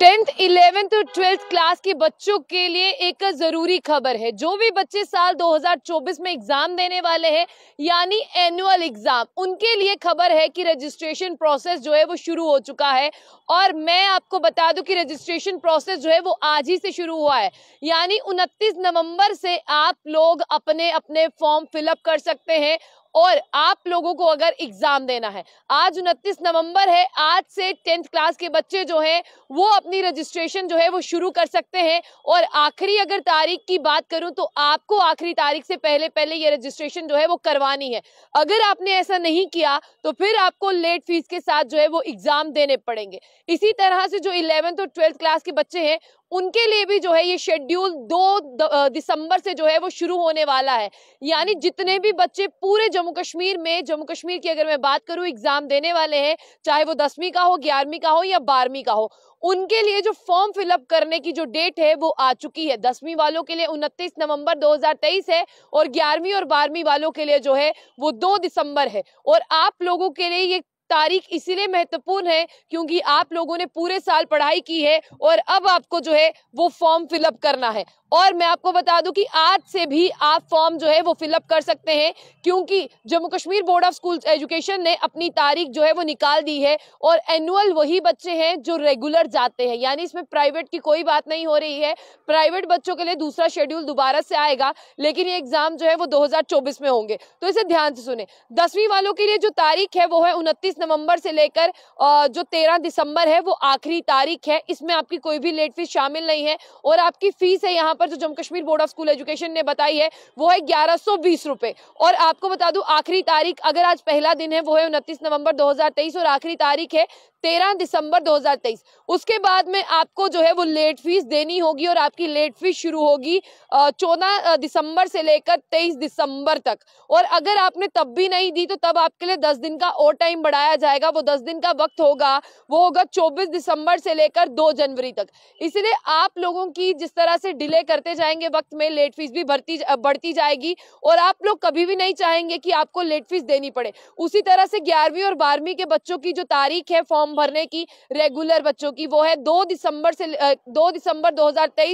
tenth eleventh और twelfth class के बच्चों के लिए एक ज़रूरी खबर है जो भी बच्चे साल 2024 में एग्ज़ाम देने वाले हैं यानी एनुअल एग्ज़ाम उनके लिए खबर है कि रजिस्ट्रेशन प्रोसेस जो है वो शुरू हो चुका है और मैं आपको बता दूं कि रजिस्ट्रेशन प्रोसेस जो है वो आज ही से शुरू हुआ है यानी उनतीस नवम्बर से आप लोग अपने अपने फॉर्म फिलअप कर सकते हैं और आप लोगों को अगर एग्जाम देना है आज उनतीस नवंबर है आज से टेंथ क्लास के बच्चे जो हैं वो अपनी रजिस्ट्रेशन जो है वो शुरू कर सकते हैं और आखिरी अगर तारीख की बात करूं तो आपको आखिरी तारीख से पहले पहले ये रजिस्ट्रेशन जो है वो करवानी है अगर आपने ऐसा नहीं किया तो फिर आपको लेट फीस के साथ जो है वो एग्जाम देने पड़ेंगे इसी तरह से जो इलेवेंथ और ट्वेल्थ क्लास के बच्चे हैं उनके लिए भी जो है ये शेड्यूल दो दिसंबर से जो है वो शुरू होने वाला है यानी जितने भी बच्चे पूरे जम्मू जम्मू कश्मीर में जम्मू कश्मीर की अगर मैं बात करूं एग्जाम देने वाले हैं चाहे वो दसवीं का हो ग्यारहवीं का हो या बारहवीं का हो उनके लिए जो फॉर्म फिलअप करने की जो डेट है वो आ चुकी है दसवीं वालों के लिए उनतीस नवंबर 2023 है और ग्यारहवीं और बारहवीं वालों के लिए जो है वो दो दिसंबर है और आप लोगों के लिए ये तारीख इसीलिए महत्वपूर्ण है क्योंकि आप लोगों ने पूरे साल पढ़ाई की है और अब आपको जो है वो फॉर्म फिलअप करना है और मैं आपको बता दूं कि आज से भी आप फॉर्म जो है वो फिलअप कर सकते हैं क्योंकि Jammu Kashmir board of school education ने अपनी तारीख जो है वो निकाल दी है और एनुअल वही बच्चे हैं जो रेगुलर जाते हैं यानी इसमें प्राइवेट की कोई बात नहीं हो रही है प्राइवेट बच्चों के लिए दूसरा शेड्यूल दोबारा से आएगा लेकिन ये एग्जाम जो है वो दो में होंगे तो इसे ध्यान से सुने दसवीं वालों के लिए जो तारीख है वो है उनतीस नवम्बर से लेकर जो तेरह दिसंबर है वो आखिरी तारीख है इसमें आपकी कोई भी लेट फीस शामिल नहीं है और आपकी फीस है यहाँ यहाँ पर जो Jammu Kashmir board of school education ने बताई है वो है ग्यारह सौ बीस रुपए और आपको बता दूं आखिरी तारीख अगर आज पहला दिन है वो है उनतीस नवंबर 2023 और आखिरी तारीख है तेरह दिसंबर 2023 उसके बाद में आपको जो है वो लेट फीस देनी होगी और आपकी लेट फीस शुरू होगी चौदह दिसंबर से लेकर तेईस दिसंबर तक और अगर आपने तब भी नहीं दी तो तब आपके लिए दस दिन का और टाइम बढ़ाया जाएगा वो दस दिन का वक्त होगा वो होगा चौबीस दिसंबर से लेकर दो जनवरी तक इसलिए आप लोगों की जिस तरह से डिले करते जाएंगे वक्त में लेट फीस भी भरती बढ़ती जाएगी और आप लोग कभी भी नहीं चाहेंगे कि आपको लेट फीस देनी पड़े उसी तरह से ग्यारहवीं और बारहवीं के बच्चों की जो तारीख है फॉर्म भरने की रेगुलर बच्चों की वो है दो दिसंबर से दो दिसंबर दो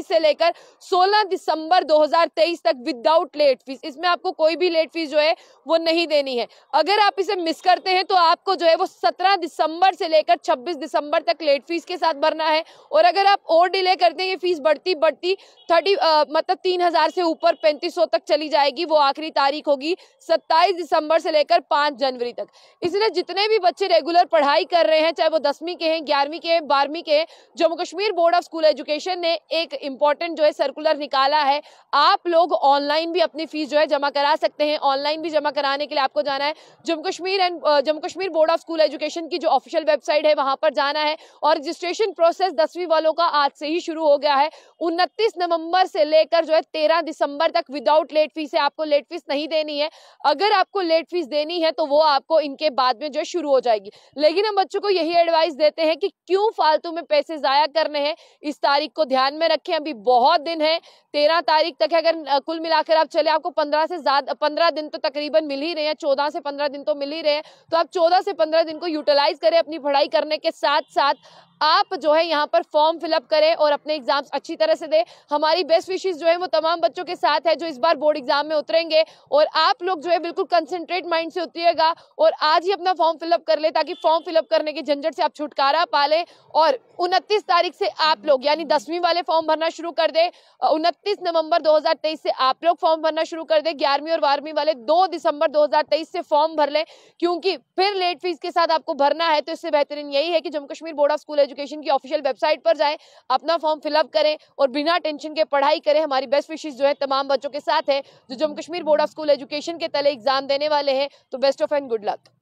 से लेकर सोलह दिसंबर दो तक विदाउट लेट फीस इसमें आपको कोई भी लेट फीस जो है वो नहीं देनी है अगर आप इसे मिस करते हैं तो आपको जो है वो 17 दिसंबर से लेकर 26 दिसंबर तक लेट फीस के साथ भरना है और अगर आप और डिले करते हैं ये फीस बढ़ती बढ़ती ऑलरेडी मतलब तीन हजार से ऊपर पैंतीस सौ तक चली जाएगी वो आखिरी तारीख होगी सत्ताईस दिसंबर से लेकर पांच जनवरी तक इसलिए जितने भी बच्चे रेगुलर पढ़ाई कर रहे हैं चाहे वो दसवीं के हैं ग्यारहवीं के हैं बारहवीं के हैं Jammu Kashmir board of school education ने एक इंपॉर्टेंट जो है सर्कुलर निकाला है आप लोग ऑनलाइन भी अपनी फीस जो है जमा करा सकते हैं ऑनलाइन भी जमा कराने के लिए आपको जाना है Jammu Kashmir and Jammu Kashmir board of school education की जो ऑफिशियल वेबसाइट है वहां पर जाना है और रजिस्ट्रेशन प्रोसेस दसवीं वालों का आज से ही शुरू हो गया है उनतीस नवंबर दिसंबर से लेकर जो है तेरह दिसंबर तक विदाउट लेट फीस है आपको लेट फीस नहीं देनी है अगर आपको लेट फीस देनी है तो वो आपको इनके बाद में जो है शुरू हो जाएगी लेकिन हम बच्चों को यही एडवाइस देते हैं कि क्यों फालतू में पैसे ज़ाया करने हैं इस तारीख को ध्यान में रखें अभी बहुत दिन है तेरह तारीख तक अगर कुल मिलाकर आप चले आपको पंद्रह से ज्यादा पंद्रह दिन तो तकरीबन मिल ही रहे हैं चौदह से पंद्रह दिन तो मिल ही रहे हैं तो आप चौदह से पंद्रह दिन को यूटिलाइज करें अपनी पढ़ाई करने के साथ साथ आप जो है यहाँ पर फॉर्म फिलअप करें और अपने एग्जाम्स अच्छी तरह से दें हमारी हमारी बेस्ट विशेष जो है वो तमाम बच्चों के साथ है जो इस बार बोर्ड एग्जाम में उतरेंगे और आप लोग जो है बिल्कुल कंसेंट्रेट माइंड से उतरिएगा और आज ही अपना फॉर्म फिलअप कर ले ताकि फॉर्म फिलअप करने के झंझट से आप छुटकारा पा लें और उनतीस तारीख से आप लोग यानी दसवीं वाले फॉर्म भरना शुरू कर दे उनतीस नवंबर दो से आप लोग फॉर्म भरना शुरू कर दे ग्यारहवीं और बारहवीं वाले दो दिसंबर दो से फॉर्म भर लें क्योंकि फिर लेट फीस के साथ आपको भरना है तो इससे बेहतरीन यही है कि Jammu Kashmir board of school education की ऑफिशियल वेबसाइट पर जाए अपना फॉर्म फिलअप करें और बिना टेंशन के पढ़ाई करें हमारी बेस्ट विशेष जो है तमाम बच्चों के साथ है जो Jammu Kashmir board of school education के तले एग्जाम देने वाले हैं तो best of and good luck